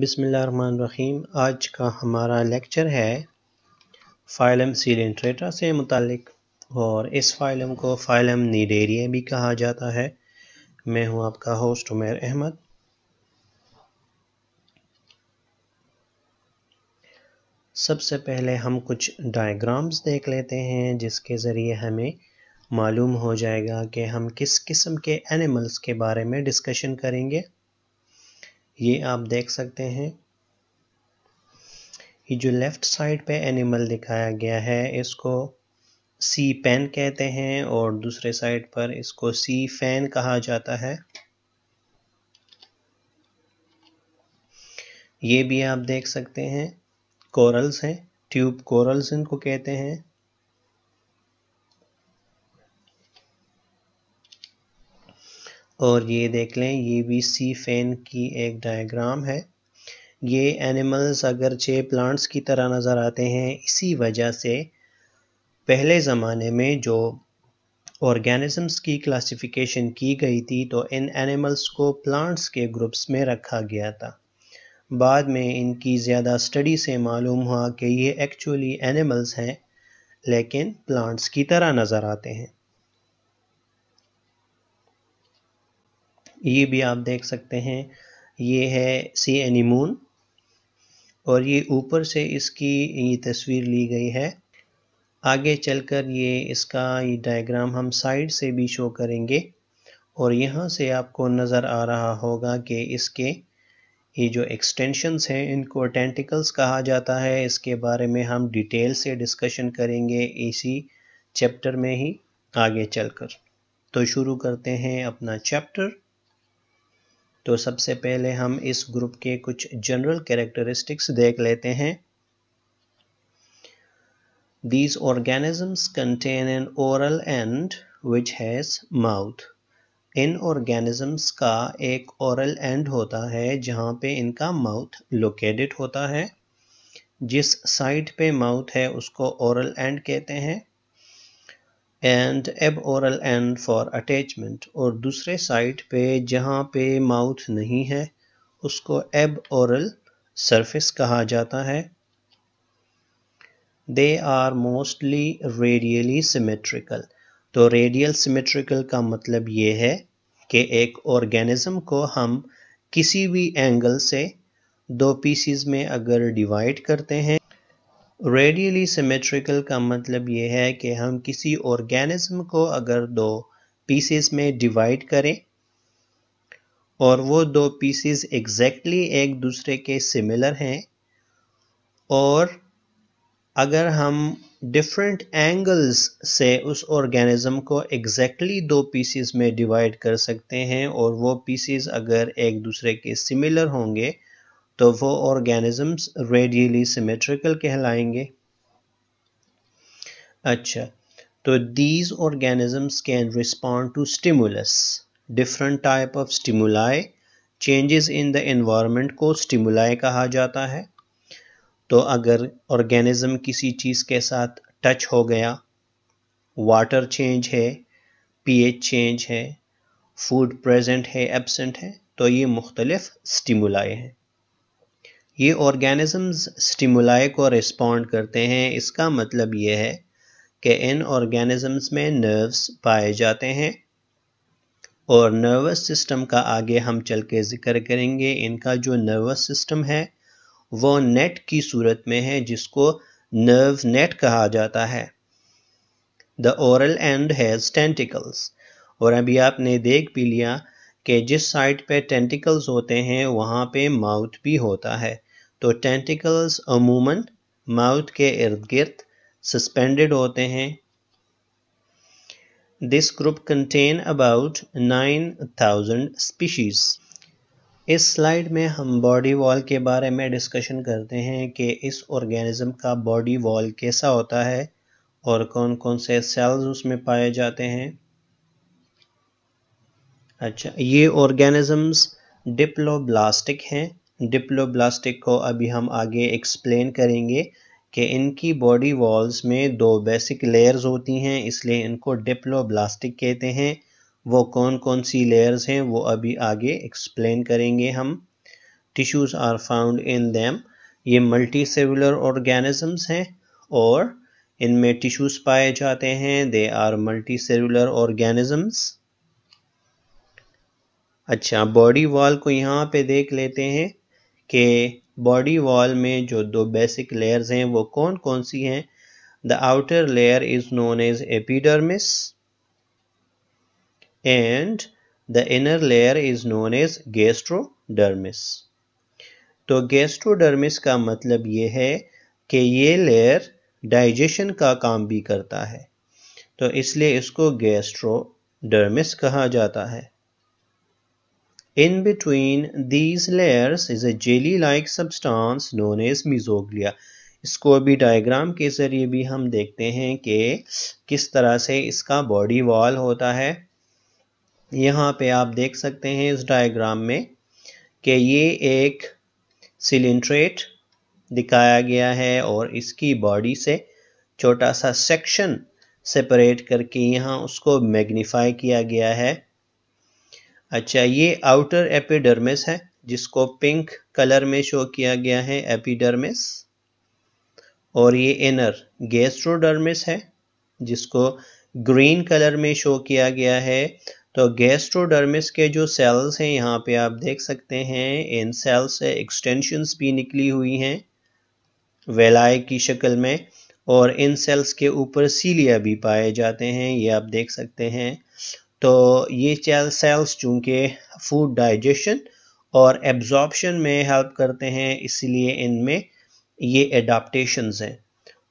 बिसमीम आज का हमारा लेक्चर है फाइलम सीडेंट्रेटा से मुतलक और इस फाइलम को फाइलम नीडेरिया भी कहा जाता है मैं हूं आपका होस्ट उमेर अहमद सबसे पहले हम कुछ डायग्राम्स देख लेते हैं जिसके ज़रिए हमें मालूम हो जाएगा कि हम किस किस्म के एनिमल्स के बारे में डिस्कशन करेंगे ये आप देख सकते हैं ये जो लेफ़्ट साइड पे एनिमल दिखाया गया है इसको सी पेन कहते हैं और दूसरे साइड पर इसको सी फैन कहा जाता है ये भी आप देख सकते हैं कोरल्स हैं ट्यूब कोरल्स इनको कहते हैं और ये देख लें ये भी सी फैन की एक डायग्राम है ये एनिमल्स अगरचे प्लांट्स की तरह नज़र आते हैं इसी वजह से पहले ज़माने में जो ऑर्गेनिजम्स की क्लासिफिकेशन की गई थी तो इन एनिमल्स को प्लांट्स के ग्रुप्स में रखा गया था बाद में इनकी ज़्यादा स्टडी से मालूम हुआ कि ये एक्चुअली एनिमल्स हैं लेकिन प्लांट्स की तरह नज़र आते हैं ये भी आप देख सकते हैं ये है सी एनीमून और ये ऊपर से इसकी ये तस्वीर ली गई है आगे चलकर ये इसका ये डायग्राम हम साइड से भी शो करेंगे और यहाँ से आपको नज़र आ रहा होगा कि इसके ये जो एक्सटेंशंस हैं इनको टेंटिकल्स कहा जाता है इसके बारे में हम डिटेल से डिस्कशन करेंगे इसी चैप्टर में ही आगे चलकर तो शुरू करते हैं अपना चैप्टर तो सबसे पहले हम इस ग्रुप के कुछ जनरल कैरेक्टरिस्टिक्स देख लेते हैं these organisms contain an oral and which has mouth इन ऑर्गेनिजम्स का एक ओरल एंड होता है जहां पे इनका माउथ लोकेटेड होता है जिस साइड पे माउथ है उसको ओरल एंड कहते हैं एंड एब औरल एंड फॉर अटैचमेंट और दूसरे साइड पे जहाँ पे माउथ नहीं है उसको एब औरल सरफेस कहा जाता है they are mostly radially symmetrical तो रेडियल सिमेट्रिकल का मतलब ये है कि एक ऑर्गेनिज्म को हम किसी भी एंगल से दो पीसीज में अगर डिवाइड करते हैं रेडियली सिमेट्रिकल का मतलब ये है कि हम किसी ऑर्गेनिज्म को अगर दो पीसेस में डिवाइड करें और वो दो पीसेस एग्जैक्टली exactly एक दूसरे के सिमिलर हैं और अगर हम डिफरेंट एंगल्स से उस ऑर्गेनिज्म को एग्जैक्टली exactly दो पीसेस में डिवाइड कर सकते हैं और वो पीसेस अगर एक दूसरे के सिमिलर होंगे तो वो ऑर्गेनिजम्स रेडियली सिमेट्रिकल कहलाएंगे अच्छा तो these organisms can respond to stimulus different type of stimuli changes in the environment को स्टिमुलाई कहा जाता है तो अगर ऑर्गेनिज्म किसी चीज़ के साथ टच हो गया वाटर चेंज है पीएच चेंज है फूड प्रेजेंट है एबसेंट है तो ये मुख्तलिफ स्टिमुलाई हैं ये ऑर्गेनिज़म्स स्टिमुलाय को रिस्पॉन्ड करते हैं इसका मतलब ये है कि इन ऑर्गेनिज़म्स में नर्व्स पाए जाते हैं और नर्वस सिस्टम का आगे हम चल के ज़िक्र करेंगे इनका जो नर्वस सिस्टम है वो नेट की सूरत में है जिसको नर्व नेट कहा जाता है the oral end has tentacles और अभी आपने देख भी लिया कि जिस साइड पे टेंटिकल्स होते हैं वहाँ पे माउथ भी होता है तो टेंटिकल्स अमूमन माउथ के इर्द गिर्द सस्पेंडेड होते हैं this group contain about 9000 species इस स्लाइड में हम बॉडी वॉल के बारे में डिस्कशन करते हैं कि इस ऑर्गेनिज्म का बॉडी वॉल कैसा होता है और कौन कौन से सेल्स उसमें पाए जाते हैं अच्छा ये ऑर्गेनिजम्स डिप्लोब्लास्टिक हैं डिप्लोब्लास्टिक को अभी हम आगे एक्सप्लेन करेंगे कि इनकी बॉडी वॉल्स में दो बेसिक लेयर्स होती हैं इसलिए इनको डिप्लोब्लास्टिक कहते हैं वो कौन कौन सी लेयर्स हैं वो अभी आगे एक्सप्लेन करेंगे हम tissues are found in them ये मल्टी सेलुलर ऑर्गेनिजम्स हैं और इनमें टिश्यूज़ पाए जाते हैं they are multi cellular organisms अच्छा बॉडी वॉल को यहाँ पे देख लेते हैं के बॉडी वॉल में जो दो बेसिक लेयर्स हैं वो कौन कौन सी हैं the outer layer is known as epidermis and the inner layer is known as gastrodermis तो गेस्ट्रोडर्मिस का मतलब ये है कि ये लेयर डाइजेशन का काम भी करता है तो इसलिए इसको गैस्ट्रोडर्मिस कहा जाता है In between these layers is a jelly-like substance known as mesoglia. भी डायग्राम के ज़रिए भी हम देखते हैं कि किस तरह से इसका बॉडी वॉल होता है यहाँ पे आप देख सकते हैं इस डायग्राम में कि ये एक सिलेंट्रेट दिखाया गया है और इसकी बॉडी से छोटा सा सेक्शन सेपरेट करके यहाँ उसको मैग्नीफाई किया गया है अच्छा ये आउटर एपिडर्मिस है जिसको पिंक कलर में शो किया गया है एपिडर्मिस और ये इनर गैस्ट्रोडर्मिस है जिसको ग्रीन कलर में शो किया गया है तो गैस्ट्रोडर्मिस के जो सेल्स हैं यहाँ पे आप देख सकते हैं इन सेल्स से एक्सटेंशंस भी निकली हुई हैं वेलाय की शक्ल में और इन सेल्स के ऊपर सीलिया भी पाए जाते हैं ये आप देख सकते हैं तो ये चैल सेल्स चूँकि फूड डाइजेशन और एब्जॉर्बशन में हेल्प करते हैं इसलिए इनमें ये एडाप्टेशंस हैं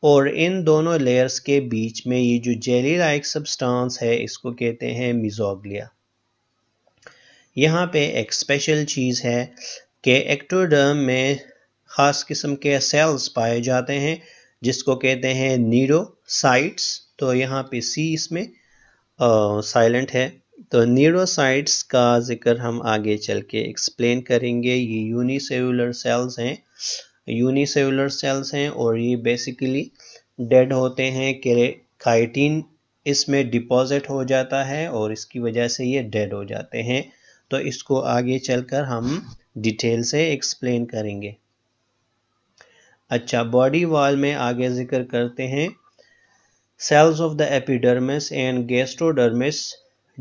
और इन दोनों लेयर्स के बीच में ये जो जेली लाइक सब्सटेंस है इसको कहते हैं मिजोगलिया यहाँ पे एक स्पेशल चीज़ है कि एक्टोडर्म में ख़ास किस्म के सेल्स पाए जाते हैं जिसको कहते हैं नीरोसाइट्स तो यहाँ पे सी इसमें साइलेंट है तो न्यूरोसाइट्स का जिक्र हम आगे चल के एक्सप्लेन करेंगे ये यूनिसेलुलर सेल्स हैं यूनिसेलुलर सेल्स हैं और ये बेसिकली डेड होते हैं काइटिन इसमें डिपॉजिट हो जाता है और इसकी वजह से ये डेड हो जाते हैं तो इसको आगे चलकर हम डिटेल से एक्सप्लेन करेंगे अच्छा बॉडी वॉल में आगे जिक्र करते हैं cells of the epidermis and gastrodermis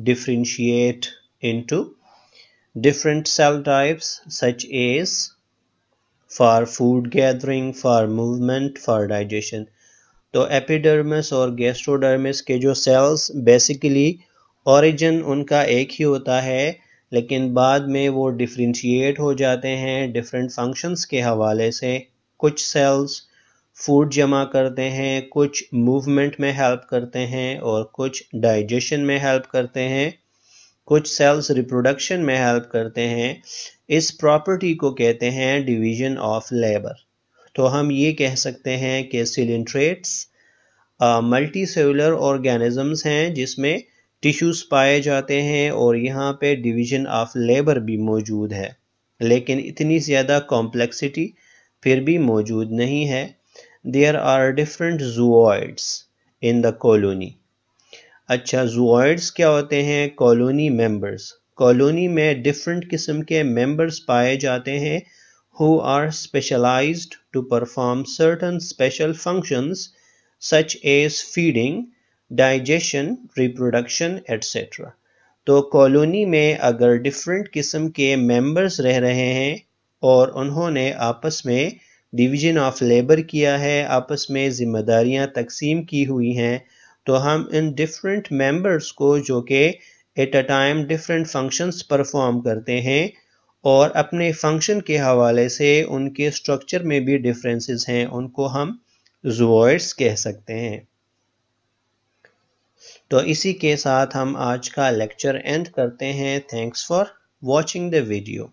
differentiate into different cell types such as for food gathering for movement for digestion तो एपिडर्मिस और गैस्ट्रोडर्मिस के जो सेल्स बेसिकली ओरिजिन उनका एक ही होता है लेकिन बाद में वो डिफ्रेंशिएट हो जाते हैं डिफरेंट फंक्शंस के हवाले से कुछ सेल्स फूड जमा करते हैं कुछ मूवमेंट में हेल्प करते हैं और कुछ डाइजेशन में हेल्प करते हैं कुछ सेल्स रिप्रोडक्शन में हेल्प करते हैं इस प्रॉपर्टी को कहते हैं डिवीजन ऑफ लेबर तो हम ये कह सकते हैं कि सिलेंट्रेट्स मल्टी सेलुलर ऑर्गेनिजम्स हैं जिसमें टिश्यूज पाए जाते हैं और यहाँ पे डिवीजन ऑफ लेबर भी मौजूद है लेकिन इतनी ज़्यादा कॉम्प्लेक्सिटी फिर भी मौजूद नहीं है there are different zooids in the colony अच्छा जुआइड्स क्या होते हैं कॉलोनी मेंबर्स कॉलोनी में डिफरेंट किस्म के मेंबर्स पाए जाते हैं who are specialized to perform certain special functions such as feeding digestion reproduction etcetera तो कॉलोनी में अगर डिफरेंट किस्म के मेंबर्स रह रहे हैं और उन्होंने आपस में डिवीज़न ऑफ लेबर किया है आपस में जिम्मेदारियां तकसीम की हुई हैं तो हम इन डिफरेंट मेंबर्स को जो कि at a time different functions perform करते हैं और अपने फंक्शन के हवाले से उनके स्ट्रक्चर में भी डिफरेंसेस हैं उनको हम जोइड्स कह सकते हैं तो इसी के साथ हम आज का लेक्चर एंड करते हैं thanks for watching the video